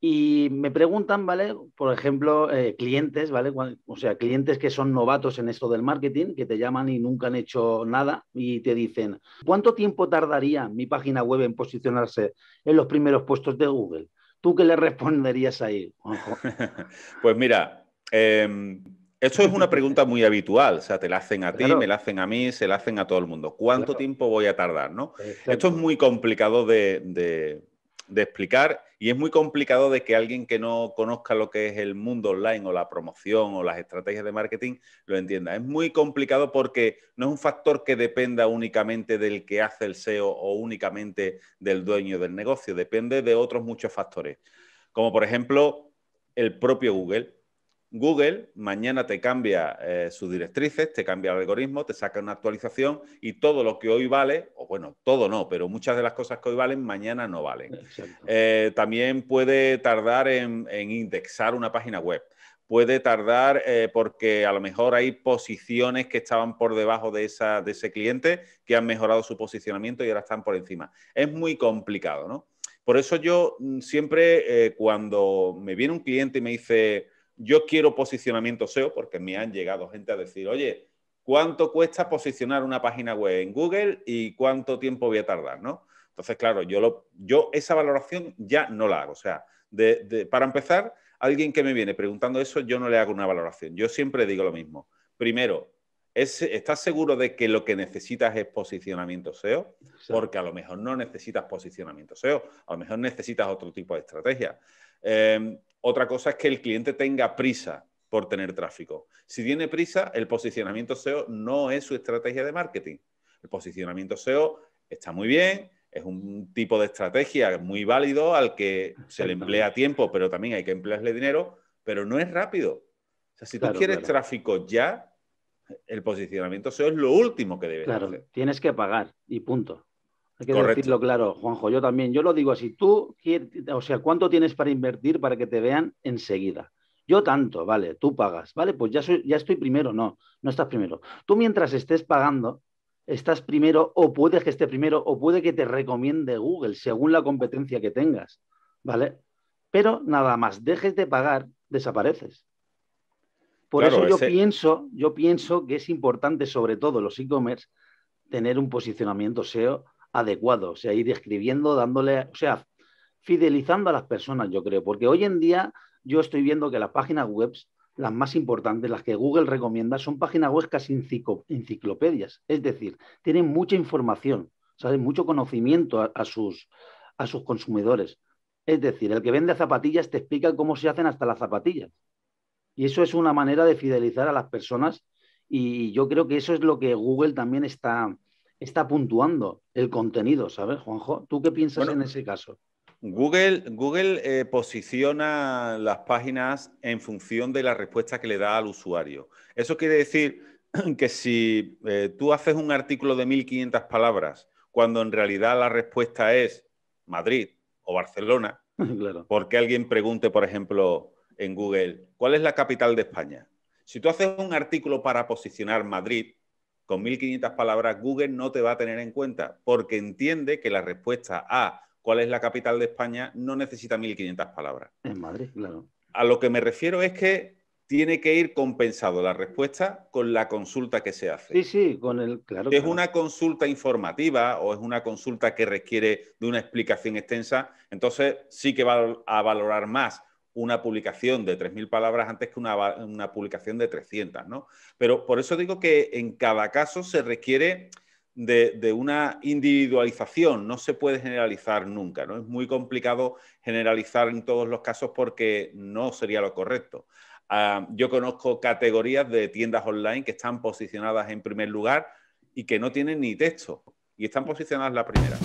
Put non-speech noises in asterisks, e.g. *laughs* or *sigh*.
Y me preguntan, ¿vale? Por ejemplo, eh, clientes, ¿vale? O sea, clientes que son novatos en esto del marketing, que te llaman y nunca han hecho nada y te dicen, ¿cuánto tiempo tardaría mi página web en posicionarse en los primeros puestos de Google? ¿Tú qué le responderías ahí? *laughs* pues mira, em, esto es una pregunta muy habitual, o sea, te la hacen a ti, me la hacen a mí, se la hacen a todo el mundo. ¿Cuánto tiempo voy a tardar? ¿no? Esto es muy complicado de, de explicar y es muy complicado de que alguien que no conozca lo que es el mundo online o la promoción o las estrategias de marketing lo entienda. Es muy complicado porque no es un factor que dependa únicamente del que hace el SEO o únicamente del dueño del negocio, depende de otros muchos factores, como por ejemplo el propio Google. Google mañana te cambia eh, sus directrices, te cambia el algoritmo, te saca una actualización y todo lo que hoy vale, o bueno, todo no, pero muchas de las cosas que hoy valen, mañana no valen. Eh, también puede tardar en, indexar una página web. Puede tardar eh, porque a lo mejor hay posiciones que estaban por debajo de, esa, de ese cliente que han mejorado su posicionamiento y ahora están por encima. Es muy complicado, ¿no? Por eso yo mm, siempre cuando me viene un cliente y me dice, yo quiero posicionamiento SEO porque me han llegado gente a decir, oye, ¿cuánto cuesta posicionar una página web en Google y cuánto tiempo voy a tardar? ¿no? Entonces, claro, yo, lo, yo esa valoración ya no la hago. O sea, para empezar, alguien que me viene preguntando eso, yo no le hago una valoración. Yo siempre digo lo mismo. Primero, ¿estás seguro de que lo que necesitas es posicionamiento SEO? Porque a lo mejor no necesitas posicionamiento SEO, a lo mejor necesitas otro tipo de estrategia. Em, otra cosa es que el cliente tenga prisa por tener tráfico. Si tiene prisa, el posicionamiento SEO no es su estrategia de marketing. El posicionamiento SEO está muy bien, es un tipo de estrategia muy válido al que se le emplea tiempo, pero también hay que emplearle dinero, pero no es rápido. O sea, si tú quieres tráfico ya, el posicionamiento SEO es lo último que debes claro, Tienes que pagar y punto. Hay que decirlo claro, Juanjo, yo también, yo lo digo así, tú, o sea, ¿cuánto tienes para invertir para que te vean enseguida? Yo tanto, vale, tú pagas, vale, pues ya, estoy primero, no, no estás primero. Tú mientras estés pagando, estás primero o puedes que esté primero o puede que te recomiende Google según la competencia que tengas, ¿vale? Pero nada más dejes de pagar, desapareces. Por eso yo pienso, yo pienso que es importante, sobre todo los e-commerce, tener un posicionamiento SEO adecuado, o sea, ir escribiendo, dándole, o sea, fidelizando a las personas, yo creo, porque hoy en día yo estoy viendo que las páginas web, las más importantes, las que Google recomienda, son páginas web casi enciclopedias, es decir, tienen mucha información, saben mucho conocimiento sus, a sus consumidores. Es decir, el que vende zapatillas te explica cómo se hacen hasta las zapatillas. Y eso es una manera de fidelizar a las personas y yo creo que eso es lo que Google también está, está puntuando el contenido, ¿sabes, Juanjo? ¿Tú qué piensas en ese caso? Google, Google eh, posiciona las páginas en función de la respuesta que le da al usuario. Eso quiere decir *clears throat* que si eh, tú haces un artículo de 1.500 palabras, cuando en realidad la respuesta es Madrid o Barcelona, *laughs* porque alguien pregunte, por ejemplo, en Google, ¿cuál es la capital de España? Si tú haces un artículo para posicionar Madrid, con 1.500 palabras, Google no te va a tener en cuenta porque entiende que la respuesta a cuál es la capital de España no necesita 1.500 palabras. En Madrid, claro. A lo que me refiero es que tiene que ir compensado la respuesta con la consulta que se hace. Sí, sí, con el claro. es una consulta informativa o es una consulta que requiere de una explicación extensa, entonces sí que va a valorar más una publicación de 3.000 palabras antes que una, publicación de 300, ¿no? Pero por eso digo que en cada caso se requiere de, una individualización, no se puede generalizar nunca, ¿no? Es muy complicado generalizar en todos los casos porque no sería lo correcto. Ah, yo conozco categorías de tiendas online que están posicionadas en primer lugar y que no tienen ni texto y están posicionadas la primera.